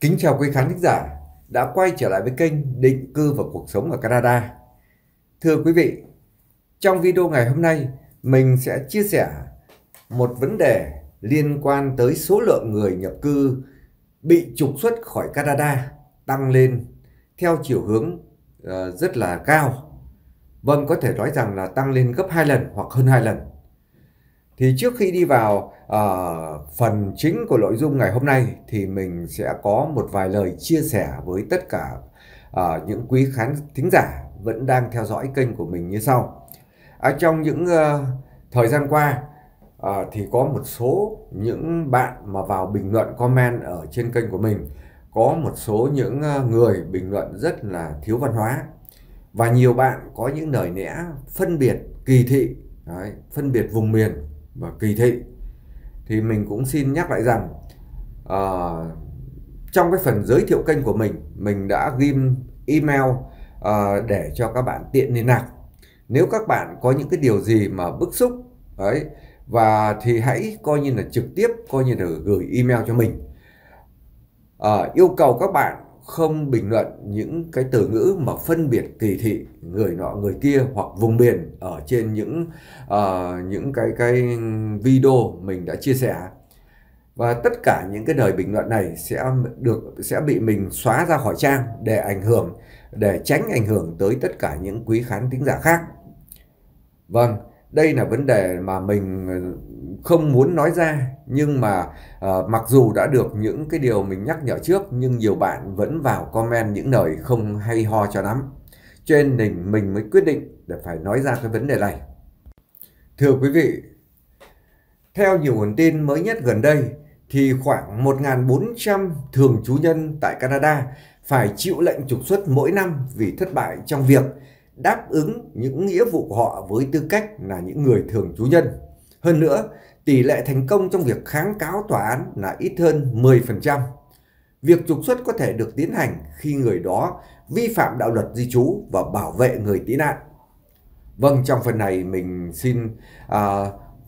Kính chào quý khán thính giả đã quay trở lại với kênh Định cư và cuộc sống ở Canada. Thưa quý vị, trong video ngày hôm nay mình sẽ chia sẻ một vấn đề liên quan tới số lượng người nhập cư bị trục xuất khỏi Canada tăng lên theo chiều hướng ờ, rất là cao. Vâng, có thể nói rằng là tăng lên gấp 2 lần hoặc hơn 2 lần. Thì trước khi đi vào uh, phần chính của nội dung ngày hôm nay thì mình sẽ có một vài lời chia sẻ với tất cả uh, những quý khán thính giả vẫn đang theo dõi kênh của mình như sau. À, trong những uh, thời gian qua à, thì có một số những bạn mà vào bình luận comment ở trên kênh của mình có một số những người bình luận rất là thiếu văn hóa và nhiều bạn có những lời lẽ phân biệt kỳ thị đấy, phân biệt vùng miền và kỳ thị thì mình cũng xin nhắc lại rằng uh, trong cái phần giới thiệu kênh của mình mình đã ghim email uh, để cho các bạn tiện liên lạc nếu các bạn có những cái điều gì mà bức xúc ấy và thì hãy coi như là trực tiếp coi như là gửi email cho mình à, yêu cầu các bạn không bình luận những cái từ ngữ mà phân biệt kỳ thị người nọ người kia hoặc vùng miền ở trên những uh, những cái cái video mình đã chia sẻ và tất cả những cái lời bình luận này sẽ được sẽ bị mình xóa ra khỏi trang để ảnh hưởng để tránh ảnh hưởng tới tất cả những quý khán tính giả khác vâng đây là vấn đề mà mình ờ, không muốn nói ra nhưng mà uh, mặc dù đã được những cái điều mình nhắc nhở trước nhưng nhiều bạn vẫn vào comment những lời không hay ho cho lắm Trên nên mình mới quyết định để phải nói ra cái vấn đề này thưa quý vị theo nhiều nguồn tin mới nhất gần đây thì khoảng 1.400 thường trú nhân tại Canada phải chịu lệnh trục xuất mỗi năm vì thất bại trong việc đáp ứng những nghĩa vụ của họ với tư cách là những người thường trú nhân. Hơn nữa, tỷ lệ thành công trong việc kháng cáo tòa án là ít hơn 10%. Việc trục xuất có thể được tiến hành khi người đó vi phạm đạo luật di trú và bảo vệ người tị nạn. Vâng, trong phần này mình xin à,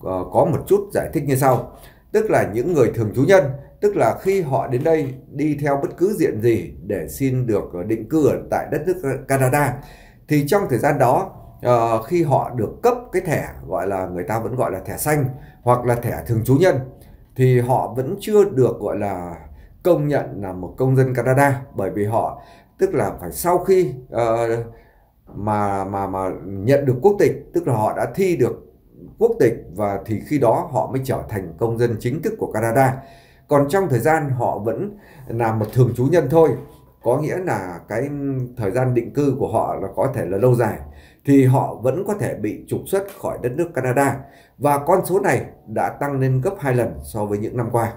ờ, có một chút giải thích như sau. Tức là những người thường trú nhân, tức là khi họ đến đây đi theo bất cứ diện gì để xin được ờ, định cư ở tại đất nước Canada thì trong thời gian đó uh, khi họ được cấp cái thẻ gọi là người ta vẫn gọi là thẻ xanh hoặc là thẻ thường trú nhân thì họ vẫn chưa được gọi là công nhận là một công dân Canada bởi vì họ tức là phải sau khi uh, mà mà mà nhận được quốc tịch tức là họ đã thi được quốc tịch và thì khi đó họ mới trở thành công dân chính thức của Canada còn trong thời gian họ vẫn là một thường trú nhân thôi có nghĩa là cái thời gian định cư của họ là có thể là lâu dài thì họ vẫn có thể bị trục xuất khỏi đất nước Canada và con số này đã tăng lên gấp 2 lần so với những năm qua.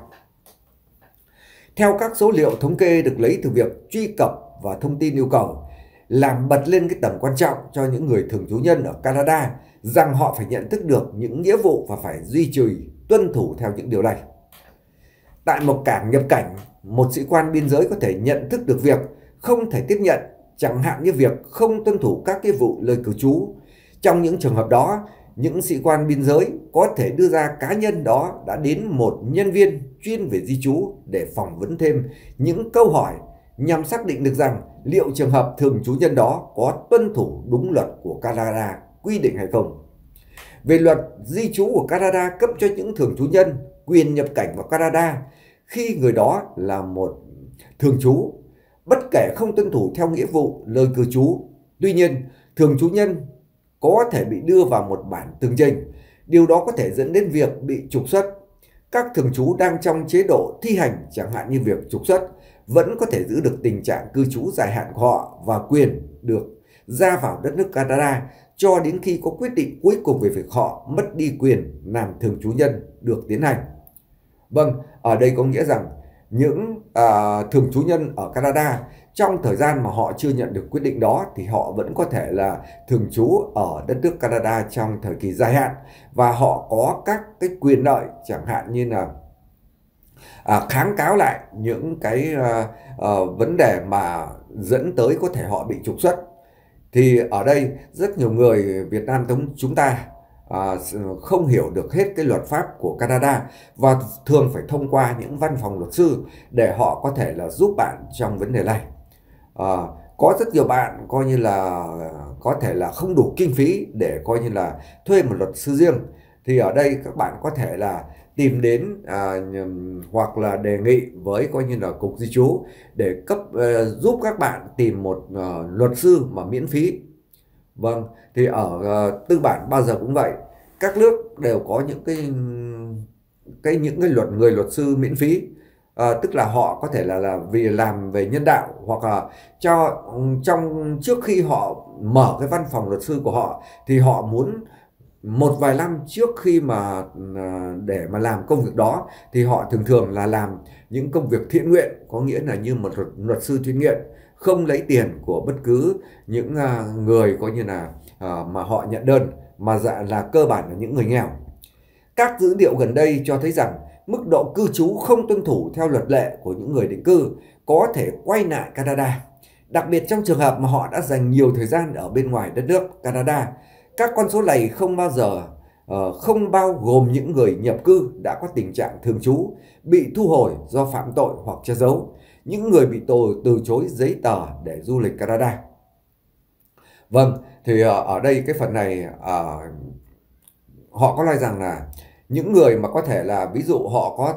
Theo các số liệu thống kê được lấy từ việc truy cập và thông tin yêu cầu, làm bật lên cái tầm quan trọng cho những người thường trú nhân ở Canada rằng họ phải nhận thức được những nghĩa vụ và phải duy trì tuân thủ theo những điều này. Tại một cảng nhập cảnh, một sĩ quan biên giới có thể nhận thức được việc không thể tiếp nhận, chẳng hạn như việc không tuân thủ các cái vụ lời cử trú. Trong những trường hợp đó, những sĩ quan biên giới có thể đưa ra cá nhân đó đã đến một nhân viên chuyên về di trú để phỏng vấn thêm những câu hỏi nhằm xác định được rằng liệu trường hợp thường trú nhân đó có tuân thủ đúng luật của Canada quy định hay không. Về luật di trú của Canada cấp cho những thường trú nhân quyền nhập cảnh vào Canada khi người đó là một thường trú, bất kể không tuân thủ theo nghĩa vụ lời cư trú. Tuy nhiên, thường trú nhân có thể bị đưa vào một bản tường trình. Điều đó có thể dẫn đến việc bị trục xuất. Các thường trú đang trong chế độ thi hành chẳng hạn như việc trục xuất vẫn có thể giữ được tình trạng cư trú dài hạn của họ và quyền được ra vào đất nước Canada cho đến khi có quyết định cuối cùng về việc họ mất đi quyền làm thường trú nhân được tiến hành. Vâng, ở đây có nghĩa rằng những à, thường trú nhân ở Canada trong thời gian mà họ chưa nhận được quyết định đó thì họ vẫn có thể là thường trú ở đất nước Canada trong thời kỳ dài hạn và họ có các cái quyền lợi chẳng hạn như là à, kháng cáo lại những cái à, à, vấn đề mà dẫn tới có thể họ bị trục xuất thì ở đây rất nhiều người Việt Nam chúng ta à, không hiểu được hết cái luật pháp của Canada và thường phải thông qua những văn phòng luật sư để họ có thể là giúp bạn trong vấn đề này. À, có rất nhiều bạn coi như là có thể là không đủ kinh phí để coi như là thuê một luật sư riêng thì ở đây các bạn có thể là tìm đến à, hoặc là đề nghị với coi như là cục di trú để cấp à, giúp các bạn tìm một à, luật sư mà miễn phí vâng thì ở à, tư bản bao giờ cũng vậy các nước đều có những cái cái những cái luật người luật sư miễn phí à, tức là họ có thể là là vì làm về nhân đạo hoặc là cho trong trước khi họ mở cái văn phòng luật sư của họ thì họ muốn một vài năm trước khi mà à, để mà làm công việc đó thì họ thường thường là làm những công việc thiện nguyện có nghĩa là như một luật, luật sư thiện nguyện không lấy tiền của bất cứ những à, người coi như là à, mà họ nhận đơn mà dạ là cơ bản là những người nghèo các dữ liệu gần đây cho thấy rằng mức độ cư trú không tuân thủ theo luật lệ của những người định cư có thể quay lại Canada đặc biệt trong trường hợp mà họ đã dành nhiều thời gian ở bên ngoài đất nước Canada các con số này không bao giờ uh, không bao gồm những người nhập cư đã có tình trạng thường trú bị thu hồi do phạm tội hoặc che giấu, những người bị tù từ chối giấy tờ để du lịch Canada. Vâng, thì uh, ở đây cái phần này uh, họ có nói rằng là những người mà có thể là ví dụ họ có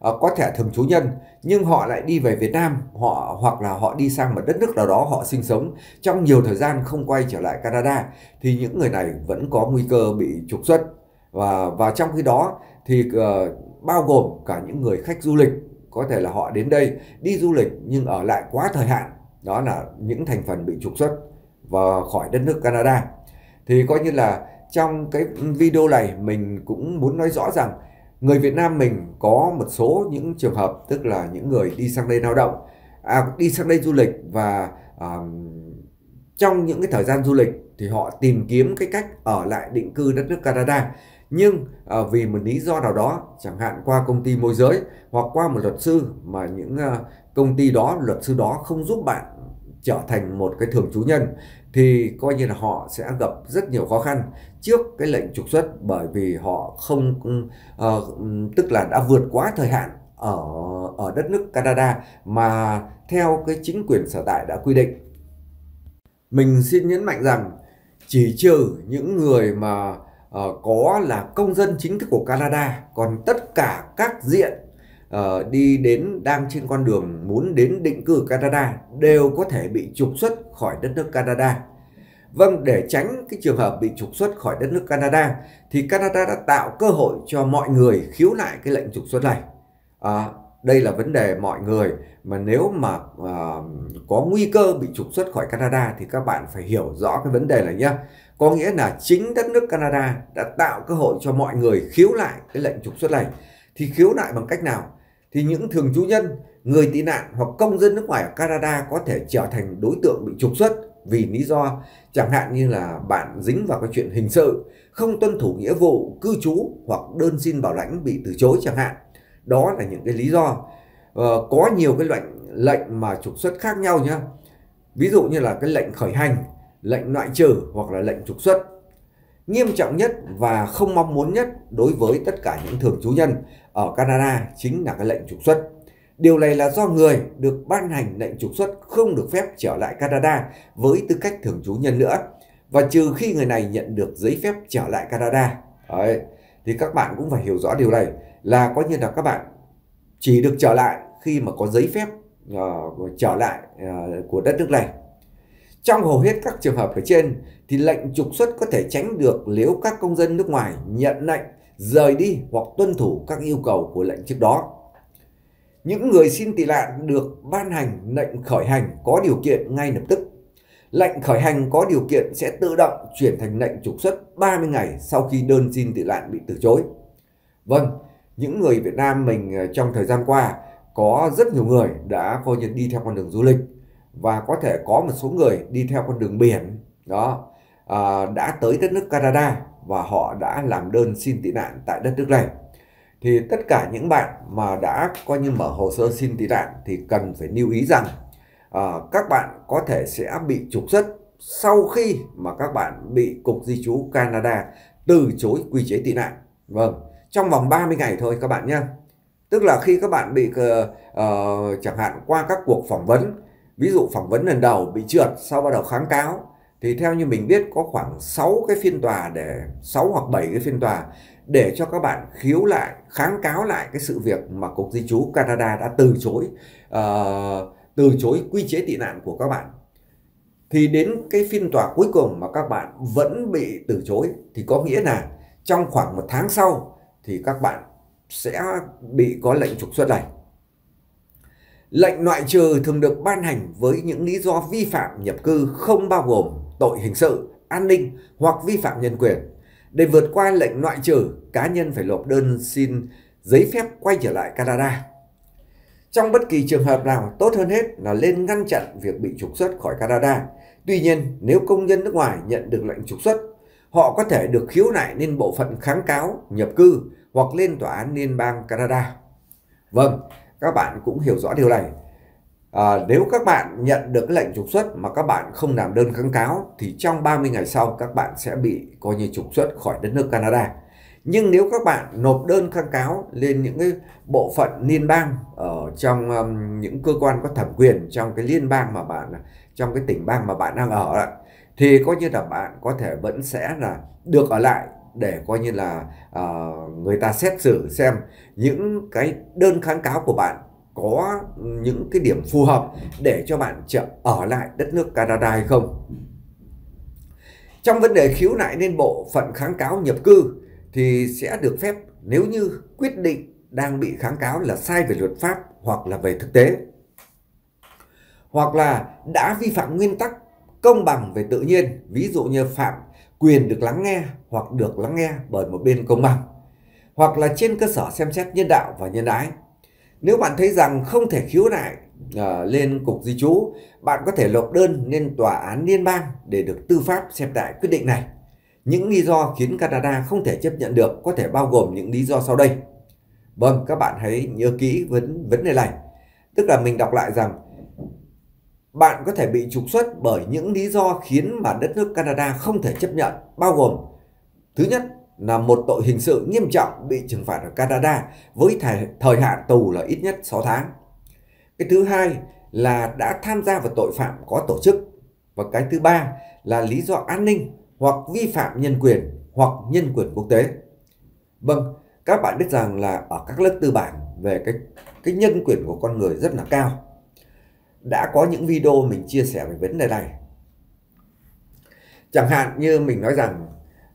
Ờ, có thể thường trú nhân nhưng họ lại đi về Việt Nam họ hoặc là họ đi sang một đất nước nào đó họ sinh sống trong nhiều thời gian không quay trở lại Canada thì những người này vẫn có nguy cơ bị trục xuất và và trong khi đó thì uh, bao gồm cả những người khách du lịch có thể là họ đến đây đi du lịch nhưng ở lại quá thời hạn đó là những thành phần bị trục xuất và khỏi đất nước Canada thì coi như là trong cái video này mình cũng muốn nói rõ rằng người Việt Nam mình có một số những trường hợp tức là những người đi sang đây lao động à, đi sang đây du lịch và à, trong những cái thời gian du lịch thì họ tìm kiếm cái cách ở lại định cư đất nước Canada nhưng à, vì một lý do nào đó chẳng hạn qua công ty môi giới hoặc qua một luật sư mà những à, công ty đó luật sư đó không giúp bạn trở thành một cái thường trú nhân thì coi như là họ sẽ gặp rất nhiều khó khăn trước cái lệnh trục xuất bởi vì họ không uh, tức là đã vượt quá thời hạn ở ở đất nước Canada mà theo cái chính quyền sở tại đã quy định. Mình xin nhấn mạnh rằng chỉ trừ những người mà uh, có là công dân chính thức của Canada còn tất cả các diện uh, đi đến đang trên con đường muốn đến định cư Canada đều có thể bị trục xuất khỏi đất nước Canada. Vâng, để tránh cái trường hợp bị trục xuất khỏi đất nước Canada thì Canada đã tạo cơ hội cho mọi người khiếu nại cái lệnh trục xuất này. À, đây là vấn đề mọi người mà nếu mà à, có nguy cơ bị trục xuất khỏi Canada thì các bạn phải hiểu rõ cái vấn đề này nhé. Có nghĩa là chính đất nước Canada đã tạo cơ hội cho mọi người khiếu nại cái lệnh trục xuất này. Thì khiếu nại bằng cách nào? thì những thường trú nhân, người tị nạn hoặc công dân nước ngoài ở Canada có thể trở thành đối tượng bị trục xuất vì lý do chẳng hạn như là bạn dính vào cái chuyện hình sự, không tuân thủ nghĩa vụ cư trú hoặc đơn xin bảo lãnh bị từ chối chẳng hạn. Đó là những cái lý do. Ờ, có nhiều cái lệnh lệnh mà trục xuất khác nhau nhá. Ví dụ như là cái lệnh khởi hành, lệnh loại trừ hoặc là lệnh trục xuất nghiêm trọng nhất và không mong muốn nhất đối với tất cả những thường trú nhân ở Canada chính là cái lệnh trục xuất. Điều này là do người được ban hành lệnh trục xuất không được phép trở lại Canada với tư cách thường trú nhân nữa và trừ khi người này nhận được giấy phép trở lại Canada. Đấy. Thì các bạn cũng phải hiểu rõ điều này là có như là các bạn chỉ được trở lại khi mà có giấy phép uh, trở lại uh, của đất nước này. Trong hầu hết các trường hợp ở trên thì lệnh trục xuất có thể tránh được nếu các công dân nước ngoài nhận lệnh rời đi hoặc tuân thủ các yêu cầu của lệnh trước đó. Những người xin tị nạn được ban hành lệnh khởi hành có điều kiện ngay lập tức. Lệnh khởi hành có điều kiện sẽ tự động chuyển thành lệnh trục xuất 30 ngày sau khi đơn xin tị nạn bị từ chối. Vâng, những người Việt Nam mình ờ, trong thời gian qua có rất nhiều người đã coi như đi theo con đường du lịch và có thể có một số người đi theo con đường biển đó à, đã tới đất nước Canada và họ đã làm đơn xin tị nạn tại đất nước này thì tất cả những bạn mà đã coi như mở hồ sơ xin tị nạn thì cần phải lưu ý rằng à, các bạn có thể sẽ bị trục xuất sau khi mà các bạn bị cục di trú Canada từ chối quy chế tị nạn vâng trong vòng 30 ngày thôi các bạn nhé tức là khi các bạn bị uh, chẳng hạn qua các cuộc phỏng vấn ví dụ phỏng vấn lần đầu bị trượt sau bắt đầu kháng cáo thì theo như mình biết có khoảng 6 cái phiên tòa để 6 hoặc 7 cái phiên tòa để cho các bạn khiếu lại kháng cáo lại cái sự việc mà cục di trú Canada đã từ chối uh, từ chối quy chế tị nạn của các bạn thì đến cái phiên tòa cuối cùng mà các bạn vẫn bị từ chối thì có nghĩa là trong khoảng một tháng sau thì các bạn sẽ bị có lệnh trục xuất này lệnh loại trừ thường được ban hành với những lý do vi phạm nhập cư không bao gồm tội hình sự, an ninh hoặc vi phạm nhân quyền. Để vượt qua lệnh loại trừ, cá nhân phải nộp đơn xin giấy phép quay trở lại Canada. Trong bất kỳ trường hợp nào, tốt hơn hết là lên ngăn chặn việc bị trục xuất khỏi Canada. Tuy nhiên, nếu công nhân nước ngoài nhận được lệnh trục xuất, họ có thể được khiếu nại lên bộ phận kháng cáo, nhập cư hoặc lên tòa án liên bang Canada. Vâng, các bạn cũng hiểu rõ điều này. À, nếu các bạn nhận được cái lệnh trục xuất mà các bạn không làm đơn kháng cáo thì trong 30 ngày sau các bạn sẽ bị coi như trục xuất khỏi đất nước Canada. Nhưng nếu các bạn nộp đơn kháng cáo lên những cái bộ phận liên bang ở trong um, những cơ quan có thẩm quyền trong cái liên bang mà bạn trong cái tỉnh bang mà bạn đang ở đó, thì coi như là bạn có thể vẫn sẽ là được ở lại để coi như là uh, người ta xét xử xem những cái đơn kháng cáo của bạn có những cái điểm phù hợp để cho bạn ở lại đất nước Canada hay không. Trong vấn đề khiếu nại lên bộ phận kháng cáo nhập cư thì sẽ được phép nếu như quyết định đang bị kháng cáo là sai về luật pháp hoặc là về thực tế hoặc là đã vi phạm nguyên tắc công bằng về tự nhiên ví dụ như phạm quyền được lắng nghe hoặc được lắng nghe bởi một bên công bằng hoặc là trên cơ sở xem xét nhân đạo và nhân ái nếu bạn thấy rằng không thể khiếu nại uh, lên Cục Di trú, bạn có thể nộp đơn lên Tòa án Liên bang để được tư pháp xem lại quyết định này. Những lý do khiến Canada không thể chấp nhận được có thể bao gồm những lý do sau đây. Vâng, các bạn hãy nhớ kỹ vấn vấn đề này. Tức là mình đọc lại rằng bạn có thể bị trục xuất bởi những lý do khiến mà đất nước Canada không thể chấp nhận bao gồm thứ nhất là một tội hình sự nghiêm trọng bị trừng phạt ở Canada với thời, thời hạn tù là ít nhất 6 tháng. Cái thứ hai là đã tham gia vào tội phạm có tổ chức. Và cái thứ ba là lý do an ninh hoặc vi phạm nhân quyền hoặc nhân quyền quốc tế. Vâng, các bạn biết rằng là ở các lớp tư bản về cái cái nhân quyền của con người rất là cao. Đã có những video mình chia sẻ về vấn đề này. Chẳng hạn như mình nói rằng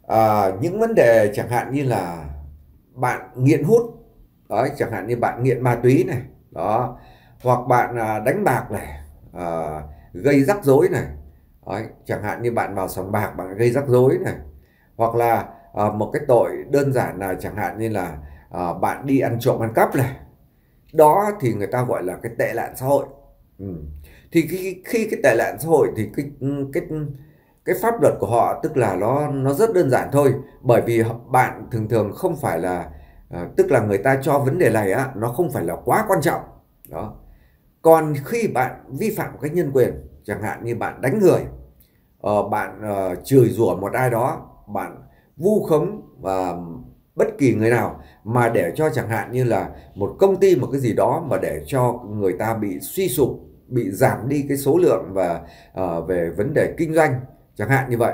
à, những vấn đề chẳng hạn như là bạn nghiện hút đó chẳng hạn như bạn nghiện ma túy này đó hoặc bạn à, đánh bạc này à, gây rắc rối này đó, chẳng hạn như bạn vào sòng bạc bạn gây rắc rối này hoặc là à, một cái tội đơn giản là chẳng hạn như là à, bạn đi ăn trộm ăn cắp này đó thì người ta gọi là cái tệ nạn xã hội ừ. thì khi, khi cái tệ nạn xã hội thì cái cái cái pháp luật của họ tức là nó nó rất đơn giản thôi bởi vì bạn thường thường không phải là à, tức là người ta cho vấn đề này á nó không phải là quá quan trọng đó còn khi bạn vi phạm cái nhân quyền chẳng hạn như bạn đánh người ờ, bạn ờ, chửi rủa một ai đó bạn vu khống và bất kỳ người nào mà để cho chẳng hạn như là một công ty một cái gì đó mà để cho người ta bị suy sụp bị giảm đi cái số lượng và uh, về vấn đề kinh doanh Chẳng hạn như vậy,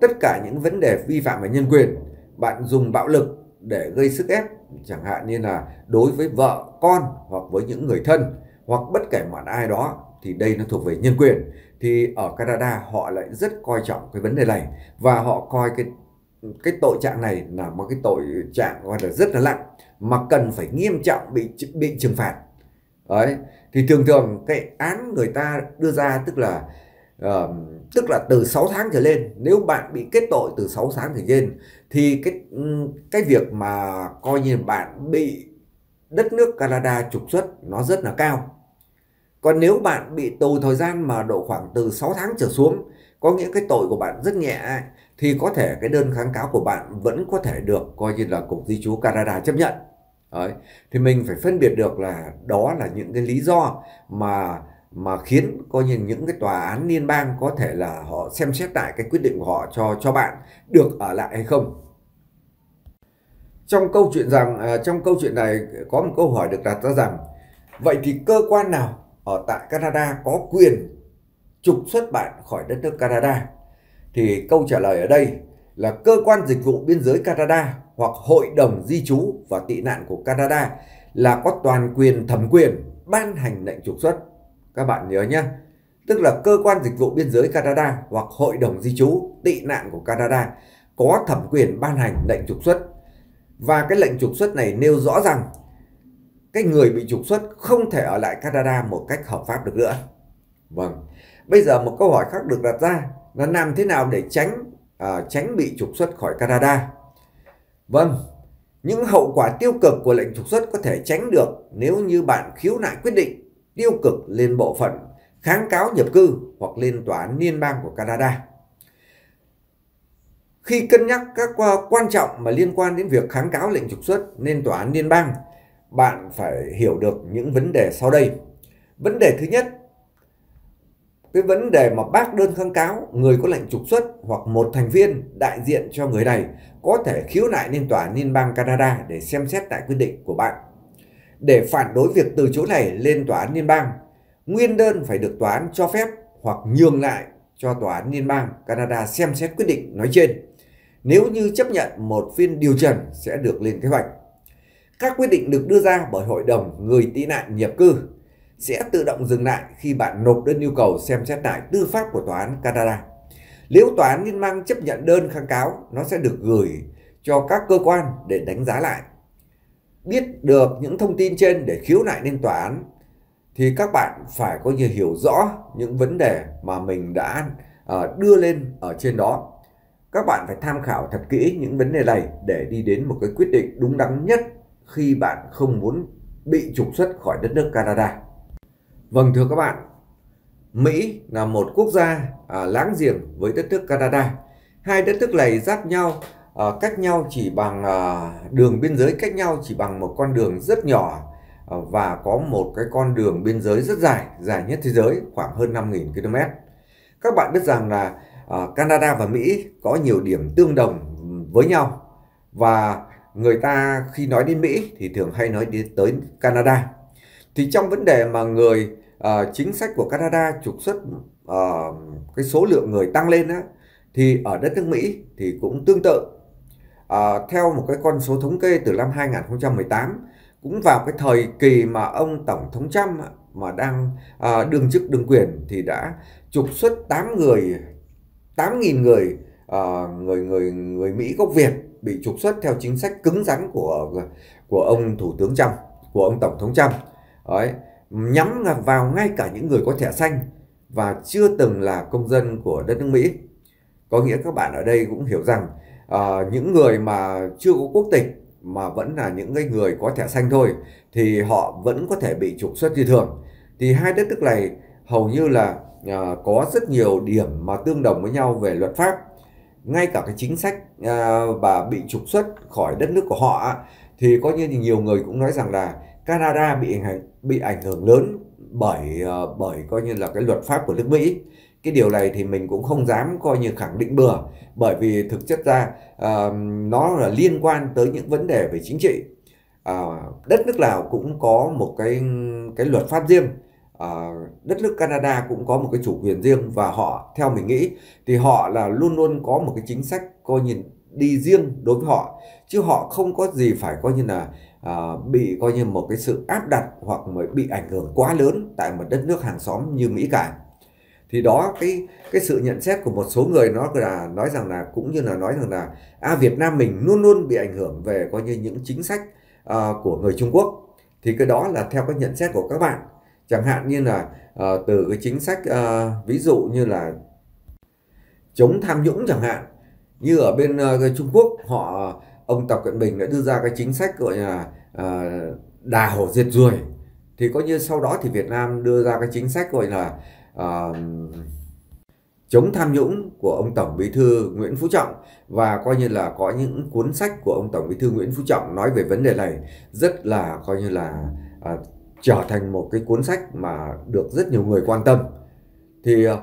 tất cả những vấn đề vi phạm về nhân quyền, bạn dùng bạo lực để gây sức ép, chẳng hạn như là đối với vợ, con hoặc với những người thân hoặc bất kể mọi ai đó thì đây nó thuộc về nhân quyền. Thì ở Canada họ lại rất coi trọng cái vấn đề này và họ coi cái cái tội trạng này là một cái tội trạng gọi là rất là nặng mà cần phải nghiêm trọng bị bị trừng phạt đấy thì thường thường cái án người ta đưa ra tức là uh, tức là từ 6 tháng trở lên nếu bạn bị kết tội từ 6 tháng trở lên thì cái cái việc mà coi như bạn bị đất nước Canada trục xuất nó rất là cao còn nếu bạn bị tù thời gian mà độ khoảng từ 6 tháng trở xuống có nghĩa cái tội của bạn rất nhẹ thì có thể cái đơn kháng cáo của bạn vẫn có thể được coi như là cục di trú Canada chấp nhận Đấy. thì mình phải phân biệt được là đó là những cái lý do mà mà khiến coi như những cái tòa án liên bang có thể là họ xem xét lại cái quyết định của họ cho cho bạn được ở lại hay không trong câu chuyện rằng à, trong câu chuyện này có một câu hỏi được đặt ra rằng vậy thì cơ quan nào ở tại Canada có quyền trục xuất bạn khỏi đất nước Canada thì câu trả lời ở đây là cơ quan dịch vụ biên giới Canada hoặc hội đồng di trú và tị nạn của Canada là có toàn quyền thẩm quyền ban hành lệnh trục xuất các bạn nhớ nhé, tức là cơ quan dịch vụ biên giới Canada hoặc hội đồng di trú tị nạn của Canada có thẩm quyền ban hành lệnh trục xuất. Và cái lệnh trục xuất này nêu rõ rằng cái người bị trục xuất không thể ở lại Canada một cách hợp pháp được nữa. Vâng. Bây giờ một câu hỏi khác được đặt ra là làm thế nào để tránh à, tránh bị trục xuất khỏi Canada? Vâng. Những hậu quả tiêu cực của lệnh trục xuất có thể tránh được nếu như bạn khiếu nại quyết định tiêu cực lên bộ phận kháng cáo nhập cư hoặc lên tòa án liên bang của Canada. Khi cân nhắc các quan trọng mà liên quan đến việc kháng cáo lệnh trục xuất lên tòa án liên bang, bạn phải hiểu được những vấn đề sau đây. Vấn đề thứ nhất, cái vấn đề mà bác đơn kháng cáo người có lệnh trục xuất hoặc một thành viên đại diện cho người này có thể khiếu nại lên tòa án liên bang Canada để xem xét tại quyết định của bạn để phản đối việc từ chối này lên tòa án liên bang. Nguyên đơn phải được tòa án cho phép hoặc nhường lại cho tòa án liên bang Canada xem xét quyết định nói trên. Nếu như chấp nhận một phiên điều trần sẽ được lên kế hoạch. Các quyết định được đưa ra bởi Hội đồng Người tị nạn nhập cư sẽ tự động dừng lại khi bạn nộp đơn yêu cầu xem xét lại tư pháp của tòa án Canada. Nếu tòa án liên bang chấp nhận đơn kháng cáo, nó sẽ được gửi cho các cơ quan để đánh giá lại biết được những thông tin trên để khiếu nại lên tòa án thì các bạn phải có nhiều hiểu rõ những vấn đề mà mình đã ờ, đưa lên ở trên đó. Các bạn phải tham khảo thật kỹ những vấn đề này để đi đến một cái quyết định đúng đắn nhất khi bạn không muốn bị trục xuất khỏi đất nước Canada. Vâng thưa các bạn, Mỹ là một quốc gia à, láng giềng với đất nước Canada. Hai đất nước này giáp nhau à, cách nhau chỉ bằng à, đường biên giới cách nhau chỉ bằng một con đường rất nhỏ à, và có một cái con đường biên giới rất dài dài nhất thế giới khoảng hơn 5.000 km các bạn biết rằng là à, Canada và Mỹ có nhiều điểm tương đồng với nhau và người ta khi nói đến Mỹ thì thường hay nói đến tới Canada thì trong vấn đề mà người à, chính sách của Canada trục xuất à, cái số lượng người tăng lên á, thì ở đất nước Mỹ thì cũng tương tự à, theo một cái con số thống kê từ năm 2018 cũng vào cái thời kỳ mà ông tổng thống Trump mà đang à, đương chức đương quyền thì đã trục xuất 8 người 8.000 người à, người người người Mỹ gốc Việt bị trục xuất theo chính sách cứng rắn của của ông thủ tướng Trump của ông tổng thống Trump Đấy, nhắm vào ngay cả những người có thẻ xanh và chưa từng là công dân của đất nước Mỹ có nghĩa các bạn ở đây cũng hiểu rằng uh, những người mà chưa có quốc tịch mà vẫn là những cái người có thẻ xanh thôi thì họ vẫn có thể bị trục xuất như thường thì hai đất nước này hầu như là uh, có rất nhiều điểm mà tương đồng với nhau về luật pháp ngay cả cái chính sách uh, và bị trục xuất khỏi đất nước của họ thì có như nhiều người cũng nói rằng là Canada bị ảnh bị ảnh hưởng lớn bởi uh, bởi coi như là cái luật pháp của nước Mỹ cái điều này thì mình cũng không dám coi như khẳng định bừa bởi vì thực chất ra uh, nó là liên quan tới những vấn đề về chính trị uh, đất nước lào cũng có một cái cái luật pháp riêng uh, đất nước canada cũng có một cái chủ quyền riêng và họ theo mình nghĩ thì họ là luôn luôn có một cái chính sách coi nhìn đi riêng đối với họ chứ họ không có gì phải coi như là uh, bị coi như một cái sự áp đặt hoặc bị ảnh hưởng quá lớn tại một đất nước hàng xóm như mỹ cả thì đó cái cái sự nhận xét của một số người nó là nói rằng là cũng như là nói rằng là à, Việt Nam mình luôn luôn bị ảnh hưởng về coi như những chính sách uh, của người Trung Quốc thì cái đó là theo cái nhận xét của các bạn chẳng hạn như là uh, từ cái chính sách uh, ví dụ như là chống tham nhũng chẳng hạn như ở bên uh, Trung Quốc họ ông Tập Cận Bình đã đưa ra cái chính sách gọi là uh, đào diệt ruồi thì coi như sau đó thì Việt Nam đưa ra cái chính sách gọi là chống tham nhũng của ông Tổng Bí thư Nguyễn Phú Trọng và coi như là có những cuốn sách của ông Tổng Bí thư Nguyễn Phú Trọng nói về vấn đề này rất là coi như là uh, trở thành một cái cuốn sách mà được rất nhiều người quan tâm. Thì uh,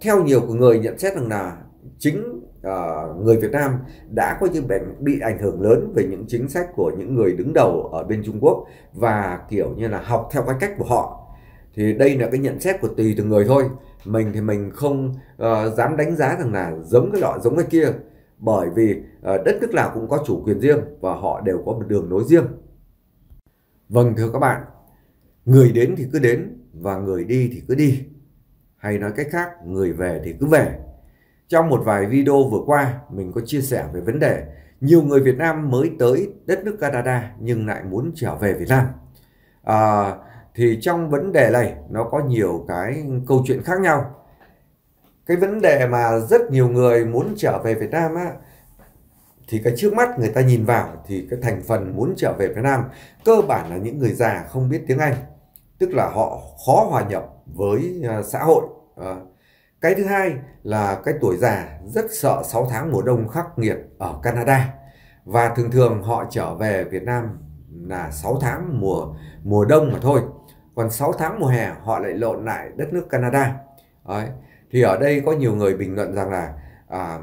theo nhiều người nhận xét rằng là chính uh, người Việt Nam đã có những bị ảnh hưởng lớn về những chính sách của những người đứng đầu ở bên Trung Quốc và kiểu như là học theo cái cách của họ thì đây là cái nhận xét của tùy từng người thôi mình thì mình không uh, dám đánh giá rằng là giống cái loại giống cái kia bởi vì uh, đất nước nào cũng có chủ quyền riêng và họ đều có một đường lối riêng vâng thưa các bạn người đến thì cứ đến và người đi thì cứ đi hay nói cách khác người về thì cứ về trong một vài video vừa qua mình có chia sẻ về vấn đề nhiều người Việt Nam mới tới đất nước Canada nhưng lại muốn trở về Việt Nam à, thì trong vấn đề này nó có nhiều cái câu chuyện khác nhau cái vấn đề mà rất nhiều người muốn trở về Việt Nam á thì cái trước mắt người ta nhìn vào thì cái thành phần muốn trở về Việt Nam cơ bản là những người già không biết tiếng Anh tức là họ khó hòa nhập với à, xã hội cái thứ hai là cái tuổi già rất sợ 6 tháng mùa đông khắc nghiệt ở Canada và thường thường họ trở về Việt Nam là 6 tháng mùa mùa đông mà thôi còn 6 tháng mùa hè họ lại lộn lại đất nước Canada Đấy. thì ở đây có nhiều người bình luận rằng là à,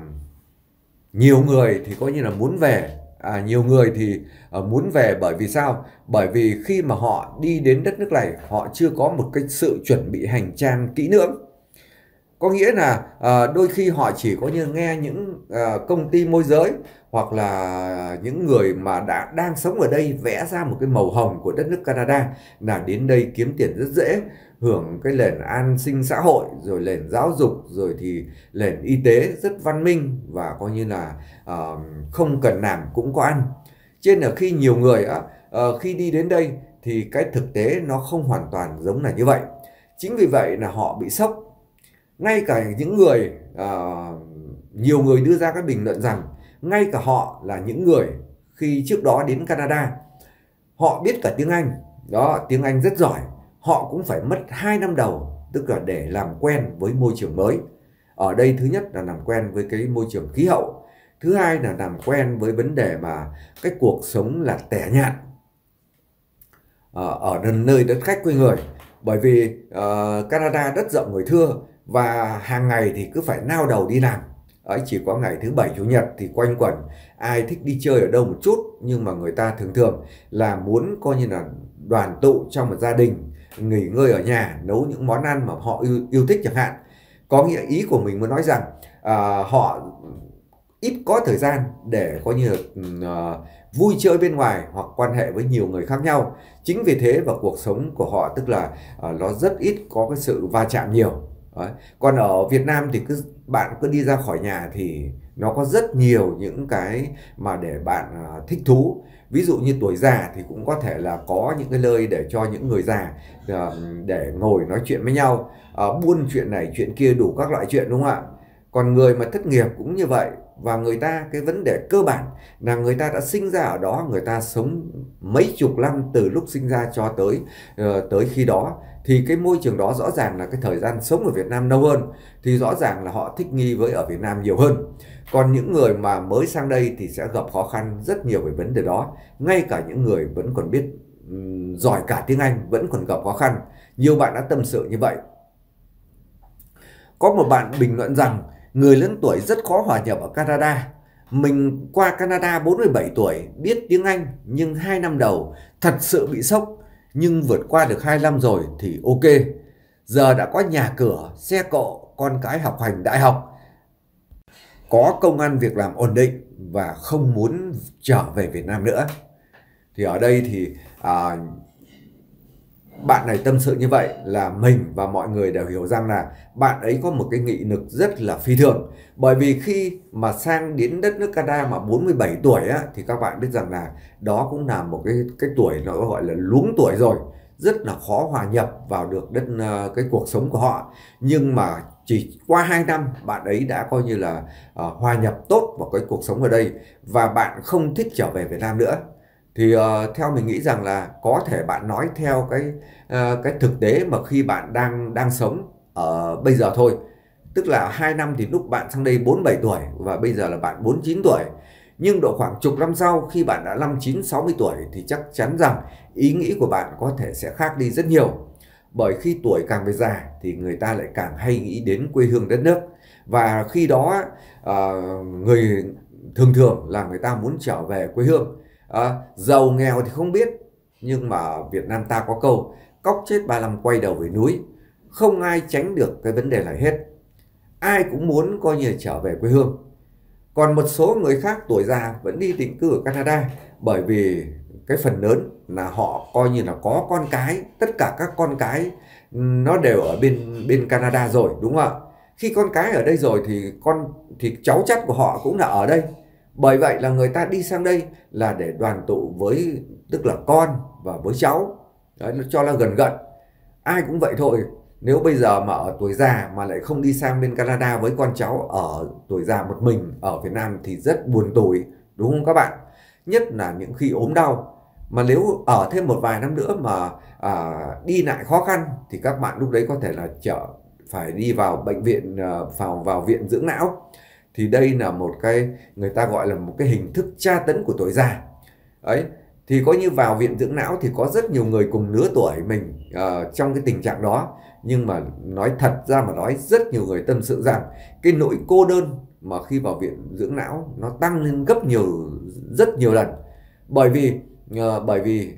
nhiều người thì coi như là muốn về à, nhiều người thì à, muốn về bởi vì sao bởi vì khi mà họ đi đến đất nước này họ chưa có một cái sự chuẩn bị hành trang kỹ lưỡng có nghĩa là à, đôi khi họ chỉ có như nghe những à, công ty môi giới hoặc là những người mà đã đang sống ở đây vẽ ra một cái màu hồng của đất nước Canada là đến đây kiếm tiền rất dễ hưởng cái nền an sinh xã hội rồi nền giáo dục rồi thì nền y tế rất văn minh và coi như là uh, không cần làm cũng có ăn trên là khi nhiều người uh, khi đi đến đây thì cái thực tế nó không hoàn toàn giống là như vậy chính vì vậy là họ bị sốc ngay cả những người uh, nhiều người đưa ra các bình luận rằng ngay cả họ là những người khi trước đó đến Canada họ biết cả tiếng Anh đó tiếng Anh rất giỏi họ cũng phải mất 2 năm đầu tức là để làm quen với môi trường mới ở đây thứ nhất là làm quen với cái môi trường khí hậu thứ hai là làm quen với vấn đề mà cái cuộc sống là tẻ nhạt ờ, ở nơi đất khách quê người bởi vì uh, Canada đất rộng người thưa và hàng ngày thì cứ phải nao đầu đi làm Đấy, chỉ có ngày thứ bảy chủ nhật thì quanh quẩn ai thích đi chơi ở đâu một chút nhưng mà người ta thường thường là muốn coi như là đoàn tụ trong một gia đình nghỉ ngơi ở nhà nấu những món ăn mà họ yêu, yêu thích chẳng hạn có nghĩa ý của mình muốn nói rằng à, họ ít có thời gian để coi như là uh, vui chơi bên ngoài hoặc quan hệ với nhiều người khác nhau chính vì thế và cuộc sống của họ tức là uh, nó rất ít có cái sự va chạm nhiều Đấy. còn ở Việt Nam thì cứ bạn cứ đi ra khỏi nhà thì nó có rất nhiều những cái mà để bạn à, thích thú ví dụ như tuổi già thì cũng có thể là có những cái nơi để cho những người già à, để ngồi nói chuyện với nhau à, buôn chuyện này chuyện kia đủ các loại chuyện đúng không ạ còn người mà thất nghiệp cũng như vậy và người ta cái vấn đề cơ bản là người ta đã sinh ra ở đó người ta sống mấy chục năm từ lúc sinh ra cho tới ờ, tới khi đó thì cái môi trường đó rõ ràng là cái thời gian sống ở Việt Nam lâu hơn thì rõ ràng là họ thích nghi với ở Việt Nam nhiều hơn còn những người mà mới sang đây thì sẽ gặp khó khăn rất nhiều về vấn đề đó ngay cả những người vẫn còn biết giỏi cả tiếng Anh vẫn còn gặp khó khăn nhiều bạn đã tâm sự như vậy có một bạn bình luận rằng Người lớn tuổi rất khó hòa nhập ở Canada. Mình qua Canada 47 tuổi, biết tiếng Anh nhưng 2 năm đầu thật sự bị sốc. Nhưng vượt qua được 2 năm rồi thì ok. Giờ đã có nhà cửa, xe cộ, con cái học hành đại học. Có công ăn việc làm ổn định và không muốn trở về Việt Nam nữa. Thì ở đây thì à, bạn này tâm sự như vậy là mình và mọi người đều hiểu rằng là bạn ấy có một cái nghị lực rất là phi thường bởi vì khi mà sang đến đất nước Canada mà 47 tuổi á, thì các bạn biết rằng là đó cũng là một cái cái tuổi nó gọi là luống tuổi rồi rất là khó hòa nhập vào được đất ờ, cái cuộc sống của họ nhưng mà chỉ qua 2 năm bạn ấy đã coi như là uh, hòa nhập tốt vào cái cuộc sống ở đây và bạn không thích trở về Việt Nam nữa thì uh, theo mình nghĩ rằng là có thể bạn nói theo cái uh, cái thực tế mà khi bạn đang đang sống ở bây giờ thôi tức là hai năm thì lúc bạn sang đây 47 tuổi và bây giờ là bạn 49 tuổi nhưng độ khoảng chục năm sau khi bạn đã 59 60 tuổi thì chắc chắn rằng ý nghĩ của bạn có thể sẽ khác đi rất nhiều bởi khi tuổi càng về già thì người ta lại càng hay nghĩ đến quê hương đất nước và khi đó uh, người thường thường là người ta muốn trở về quê hương à, giàu nghèo thì không biết nhưng mà Việt Nam ta có câu cóc chết ba năm quay đầu về núi không ai tránh được cái vấn đề này hết ai cũng muốn coi như trở về quê hương còn một số người khác tuổi già vẫn đi định cư ở Canada bởi vì cái phần lớn là họ coi như là có con cái tất cả các con cái nó đều ở bên bên Canada rồi đúng không ạ khi con cái ở đây rồi thì con thì cháu chắt của họ cũng là ở đây bởi vậy là người ta đi sang đây là để đoàn tụ với tức là con và với cháu đấy nó cho là gần gận ai cũng vậy thôi nếu bây giờ mà ở tuổi già mà lại không đi sang bên Canada với con cháu ở tuổi già một mình ở Việt Nam thì rất buồn tủi đúng không các bạn nhất là những khi ốm đau mà nếu ở thêm một vài năm nữa mà à, đi lại khó khăn thì các bạn lúc đấy có thể là chở phải đi vào bệnh viện à, vào vào viện dưỡng não thì đây là một cái người ta gọi là một cái hình thức tra tấn của tuổi già ấy thì có như vào viện dưỡng não thì có rất nhiều người cùng lứa tuổi mình uh, trong cái tình trạng đó nhưng mà nói thật ra mà nói rất nhiều người tâm sự rằng cái nỗi cô đơn mà khi vào viện dưỡng não nó tăng lên gấp nhiều rất nhiều lần bởi vì uh, bởi vì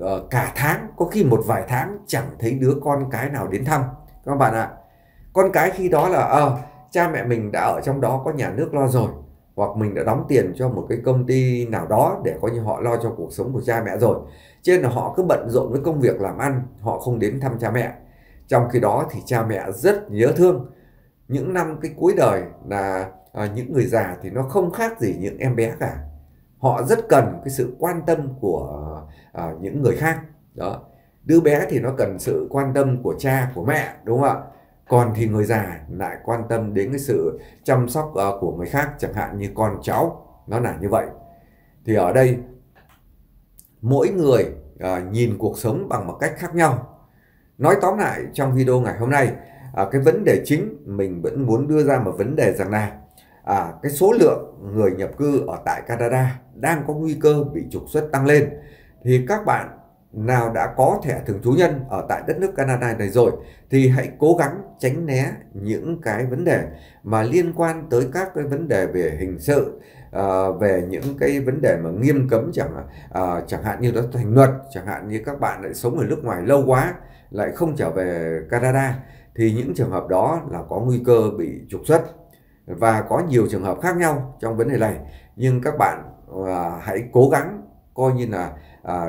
uh, cả tháng có khi một vài tháng chẳng thấy đứa con cái nào đến thăm các bạn ạ à, con cái khi đó là uh, cha mẹ mình đã ở trong đó có nhà nước lo rồi hoặc mình đã đóng tiền cho một cái công ty nào đó để coi như họ lo cho cuộc sống của cha mẹ rồi cho nên là họ cứ bận rộn với công việc làm ăn họ không đến thăm cha mẹ trong khi đó thì cha mẹ rất nhớ thương những năm cái cuối đời là à, những người già thì nó không khác gì những em bé cả họ rất cần cái sự quan tâm của à, những người khác đó đứa bé thì nó cần sự quan tâm của cha của mẹ đúng không ạ còn thì người già lại quan tâm đến cái sự chăm sóc ờ, của người khác chẳng hạn như con cháu nó là như vậy thì ở đây mỗi người ờ, nhìn cuộc sống bằng một cách khác nhau nói tóm lại trong video ngày hôm nay ờ, cái vấn đề chính mình vẫn muốn đưa ra một vấn đề rằng là à, cái số lượng người nhập cư ở tại Canada đang có nguy cơ bị trục xuất tăng lên thì các bạn nào đã có thẻ thường trú nhân ở tại đất nước Canada này rồi thì hãy cố gắng tránh né những cái vấn đề mà liên quan tới các cái vấn đề về hình sự à, về những cái vấn đề mà nghiêm cấm chẳng à, chẳng hạn như đó thành luật chẳng hạn như các bạn lại sống ở nước ngoài lâu quá lại không trở về Canada thì những trường hợp đó là có nguy cơ bị trục xuất và có nhiều trường hợp khác nhau trong vấn đề này nhưng các bạn à, hãy cố gắng coi như là à,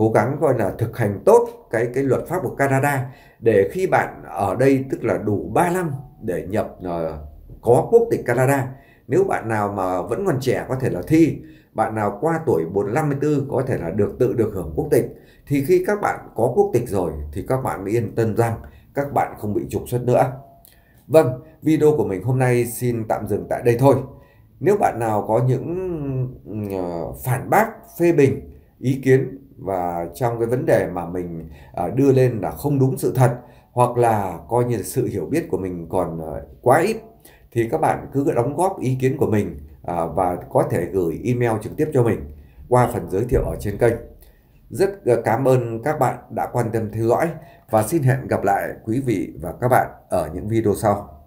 cố gắng coi là thực hành tốt cái cái luật pháp của Canada để khi bạn ở đây tức là đủ 3 năm để nhập ờ, có quốc tịch Canada nếu bạn nào mà vẫn còn trẻ có thể là thi bạn nào qua tuổi 54 có thể là được tự được hưởng quốc tịch thì khi các bạn có quốc tịch rồi thì các bạn yên tâm rằng các bạn không bị trục xuất nữa vâng video của mình hôm nay xin tạm dừng tại đây thôi nếu bạn nào có những ừ, ờ, phản bác phê bình ý kiến và trong cái vấn đề mà mình ờ, đưa lên là không đúng sự thật hoặc là coi như là sự hiểu biết của mình còn ờ, quá ít thì các bạn cứ đóng góp ý kiến của mình ờ, và có thể gửi email trực tiếp cho mình qua phần giới thiệu ở trên kênh. Rất cảm ơn các bạn đã quan tâm theo dõi và xin hẹn gặp lại quý vị và các bạn ở những video sau.